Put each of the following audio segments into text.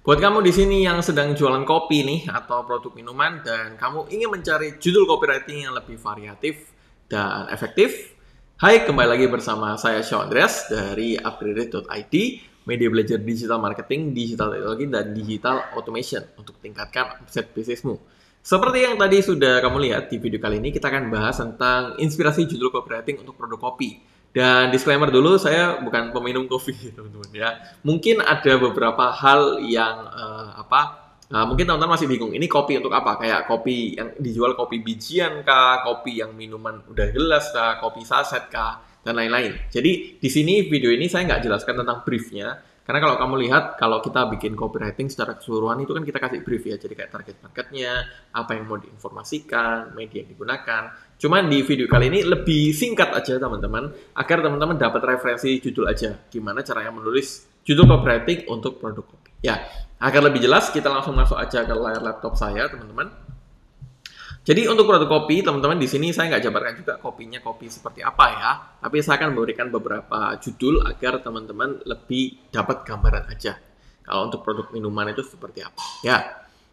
Buat kamu di sini yang sedang jualan kopi nih atau produk minuman dan kamu ingin mencari judul copywriting yang lebih variatif dan efektif, hai kembali lagi bersama saya Sean Andreas dari upgraded.id, media belajar digital marketing, digital teknologi dan digital automation untuk tingkatkan omset bisnismu. Seperti yang tadi sudah kamu lihat di video kali ini, kita akan bahas tentang inspirasi judul copywriting untuk produk kopi. Dan disclaimer dulu, saya bukan peminum kopi, teman-teman ya. Mungkin ada beberapa hal yang uh, apa? Uh, mungkin teman-teman masih bingung, ini kopi untuk apa? Kayak kopi yang dijual kopi bijian kah, kopi yang minuman udah gelas kah, kopi saset kah, dan lain-lain. Jadi di sini video ini saya nggak jelaskan tentang briefnya, karena kalau kamu lihat, kalau kita bikin copywriting secara keseluruhan itu kan kita kasih brief ya, jadi kayak target marketnya, apa yang mau diinformasikan, media yang digunakan. Cuman di video kali ini lebih singkat aja teman-teman, agar teman-teman dapat referensi judul aja, gimana caranya menulis judul copywriting untuk produk kopi. Ya, agar lebih jelas kita langsung masuk aja ke layar laptop saya teman-teman. Jadi untuk produk kopi, teman-teman di sini saya nggak jabarkan juga kopinya kopi seperti apa ya, tapi saya akan memberikan beberapa judul agar teman-teman lebih dapat gambaran aja kalau untuk produk minuman itu seperti apa. Ya.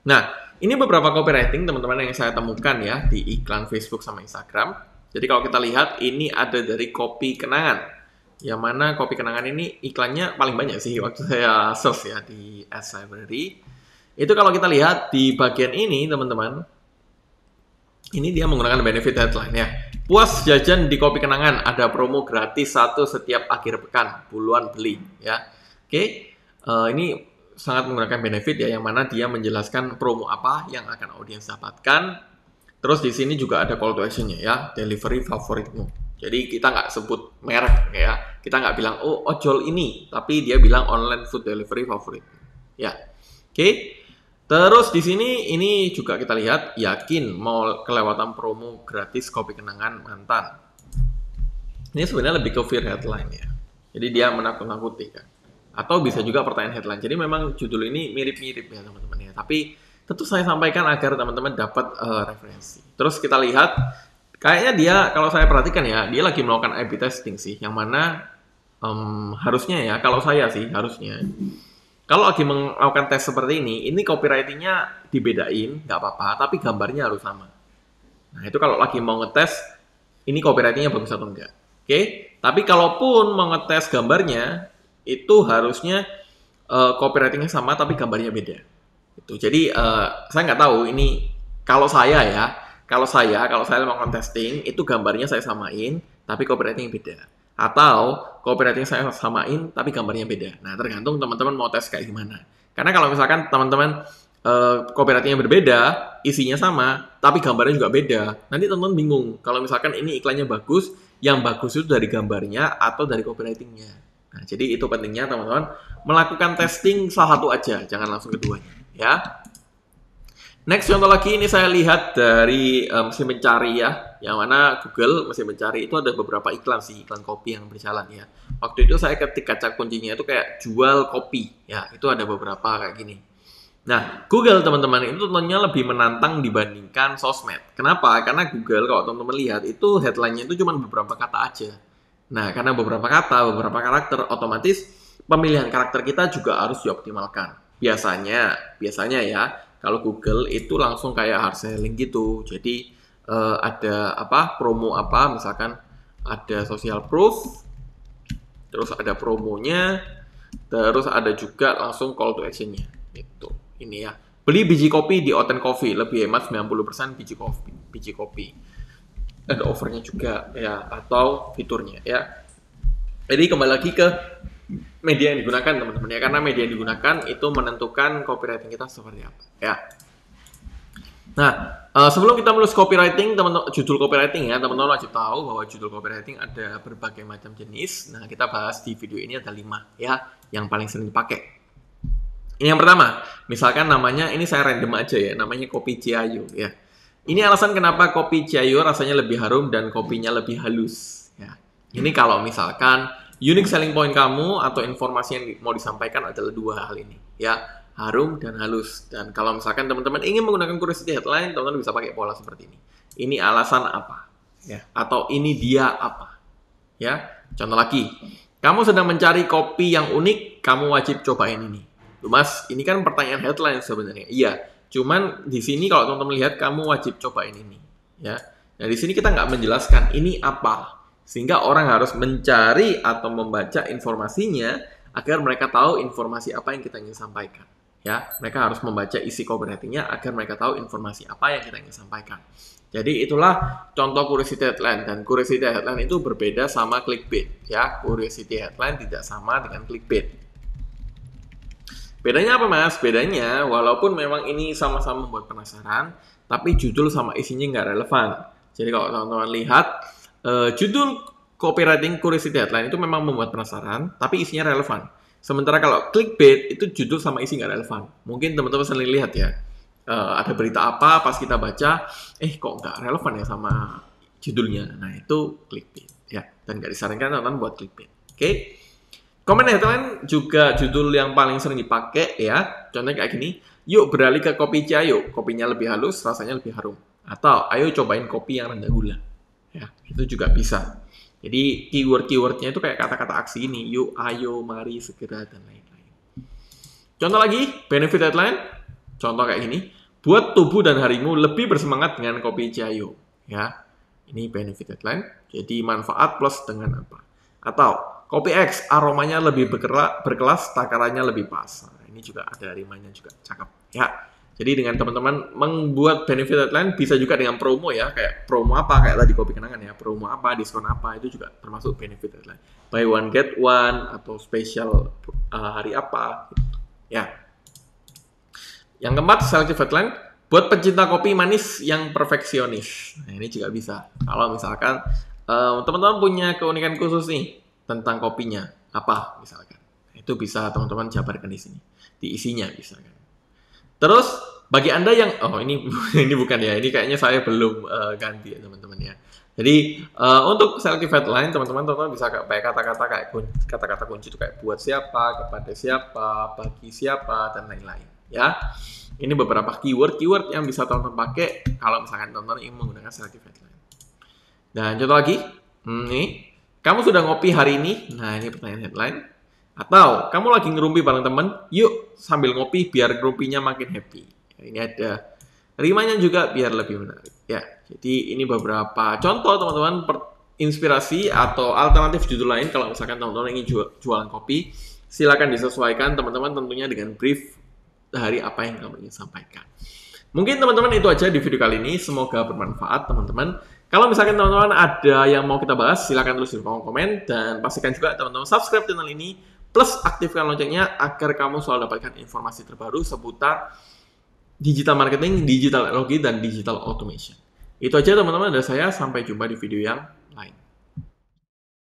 Nah, ini beberapa copywriting teman-teman yang saya temukan ya di iklan Facebook sama Instagram. Jadi kalau kita lihat ini ada dari kopi kenangan. Yang mana kopi kenangan ini iklannya paling banyak sih waktu saya search ya di Ads Library. Itu kalau kita lihat di bagian ini teman-teman, ini dia menggunakan benefit headline ya. Puas jajan di Kopi Kenangan, ada promo gratis satu setiap akhir pekan, puluhan beli ya. Oke, uh, ini sangat menggunakan benefit ya, yang mana dia menjelaskan promo apa yang akan audiens dapatkan. Terus di sini juga ada call to actionnya ya, delivery favoritmu. Jadi kita nggak sebut merek ya, kita nggak bilang oh ojol ini, tapi dia bilang online food delivery favorit. Ya, oke. Okay. Terus di sini ini juga kita lihat yakin mau kelewatan promo gratis kopi kenangan mantan. Ini sebenarnya lebih ke fear headline ya. Jadi dia menakut-nakuti kan. Atau bisa juga pertanyaan headline. Jadi memang judul ini mirip-mirip ya teman-teman ya. Tapi tentu saya sampaikan agar teman-teman dapat uh, referensi. Terus kita lihat kayaknya dia kalau saya perhatikan ya dia lagi melakukan A/B testing sih. Yang mana um, harusnya ya kalau saya sih harusnya kalau lagi melakukan tes seperti ini, ini copywritingnya dibedain, nggak apa-apa, tapi gambarnya harus sama. Nah, itu kalau lagi mau ngetes, ini copywritingnya bagus atau enggak. Oke, okay? tapi kalaupun mau ngetes gambarnya, itu harusnya uh, copywritingnya sama, tapi gambarnya beda. Itu. Jadi, uh, saya nggak tahu ini kalau saya ya, kalau saya, kalau saya mau ngetesting, itu gambarnya saya samain, tapi copywriting beda. Atau copywriting saya samain tapi gambarnya beda. Nah, tergantung teman-teman mau tes kayak gimana. Karena kalau misalkan teman-teman uh, berbeda, isinya sama, tapi gambarnya juga beda. Nanti teman-teman bingung. Kalau misalkan ini iklannya bagus, yang bagus itu dari gambarnya atau dari copywritingnya. Nah, jadi itu pentingnya teman-teman melakukan testing salah satu aja, jangan langsung keduanya, ya. Next contoh lagi ini saya lihat dari uh, mesin pencari ya, yang mana Google mesin mencari itu ada beberapa iklan sih iklan kopi yang berjalan ya. Waktu itu saya ketik kaca kuncinya itu kayak jual kopi ya, itu ada beberapa kayak gini. Nah, Google teman-teman itu tentunya lebih menantang dibandingkan sosmed. Kenapa? Karena Google kalau teman-teman lihat itu headline-nya itu cuma beberapa kata aja. Nah, karena beberapa kata, beberapa karakter, otomatis pemilihan karakter kita juga harus dioptimalkan. Biasanya, biasanya ya, kalau Google itu langsung kayak hard selling gitu. Jadi uh, ada apa promo apa misalkan ada social proof, terus ada promonya, terus ada juga langsung call to actionnya. Itu ini ya. Beli biji kopi di Oten Coffee lebih hemat 90% biji kopi, biji kopi. Ada overnya juga ya atau fiturnya ya. Jadi kembali lagi ke media yang digunakan teman-teman ya karena media yang digunakan itu menentukan copywriting kita seperti apa ya nah eh, sebelum kita menulis copywriting teman-teman judul copywriting ya teman-teman wajib tahu bahwa judul copywriting ada berbagai macam jenis nah kita bahas di video ini ada lima ya yang paling sering dipakai ini yang pertama misalkan namanya ini saya random aja ya namanya kopi ciayu ya ini alasan kenapa kopi ciayu rasanya lebih harum dan kopinya lebih halus ya ini kalau misalkan unique selling point kamu atau informasi yang mau disampaikan adalah dua hal ini ya harum dan halus dan kalau misalkan teman-teman ingin menggunakan curiosity headline teman-teman bisa pakai pola seperti ini ini alasan apa ya atau ini dia apa ya contoh lagi kamu sedang mencari kopi yang unik kamu wajib cobain ini Mas, ini kan pertanyaan headline sebenarnya. Iya, cuman di sini kalau teman-teman lihat kamu wajib cobain ini, ya. Nah di sini kita nggak menjelaskan ini apa, sehingga orang harus mencari atau membaca informasinya agar mereka tahu informasi apa yang kita ingin sampaikan. Ya, mereka harus membaca isi copywritingnya agar mereka tahu informasi apa yang kita ingin sampaikan. Jadi itulah contoh curiosity headline dan curiosity headline itu berbeda sama clickbait ya. Curiosity headline tidak sama dengan clickbait. Bedanya apa mas? Bedanya walaupun memang ini sama-sama membuat penasaran, tapi judul sama isinya nggak relevan. Jadi kalau teman-teman lihat uh, judul copywriting Curiosity Headline itu memang membuat penasaran, tapi isinya relevan. Sementara kalau clickbait itu judul sama isi nggak relevan. Mungkin teman-teman sering lihat ya, uh, ada berita apa pas kita baca, eh kok nggak relevan ya sama judulnya. Nah itu clickbait ya, dan nggak disarankan teman-teman buat clickbait. Oke, okay? comment headline juga judul yang paling sering dipakai ya. Contohnya kayak gini, yuk beralih ke kopi yuk, kopinya lebih halus, rasanya lebih harum. Atau ayo cobain kopi yang rendah gula ya itu juga bisa jadi keyword-keywordnya itu kayak kata-kata aksi ini yuk ayo mari segera dan lain-lain contoh lagi benefit headline contoh kayak ini buat tubuh dan harimu lebih bersemangat dengan kopi jayo ya ini benefit headline jadi manfaat plus dengan apa atau kopi X aromanya lebih berkelas takarannya lebih pas nah, ini juga ada rimanya juga cakep ya jadi dengan teman-teman membuat benefit outline bisa juga dengan promo ya, kayak promo apa kayak tadi kopi kenangan ya, promo apa, diskon apa itu juga termasuk benefit outline. Buy one get one atau special uh, hari apa. Gitu. Ya. Yang keempat selective outline buat pecinta kopi manis yang perfeksionis. Nah, ini juga bisa. Kalau misalkan teman eh, teman-teman punya keunikan khusus nih tentang kopinya, apa misalkan. Itu bisa teman-teman jabarkan di sini. Di isinya misalkan Terus bagi Anda yang oh ini ini bukan ya, ini kayaknya saya belum uh, ganti ya teman-teman ya. Jadi uh, untuk selective headline teman-teman teman bisa kayak kata-kata kayak kata-kata kunci itu kayak buat siapa, kepada siapa, bagi siapa dan lain-lain ya. Ini beberapa keyword-keyword yang bisa teman-teman pakai kalau misalkan teman-teman ingin menggunakan selective headline. Dan contoh lagi, ini hmm, kamu sudah ngopi hari ini? Nah, ini pertanyaan headline. Atau kamu lagi ngerumpi bareng temen, yuk sambil ngopi biar ngerumpinya makin happy. Ini ada rimanya juga biar lebih menarik. Ya, jadi ini beberapa contoh teman-teman inspirasi atau alternatif judul lain kalau misalkan teman-teman ingin jualan kopi, silakan disesuaikan teman-teman tentunya dengan brief dari apa yang kamu ingin sampaikan. Mungkin teman-teman itu aja di video kali ini, semoga bermanfaat teman-teman. Kalau misalkan teman-teman ada yang mau kita bahas, silakan tulis di kolom komen dan pastikan juga teman-teman subscribe channel ini Plus aktifkan loncengnya agar kamu selalu dapatkan informasi terbaru seputar digital marketing, digital teknologi, dan digital automation. Itu aja teman-teman dari saya. Sampai jumpa di video yang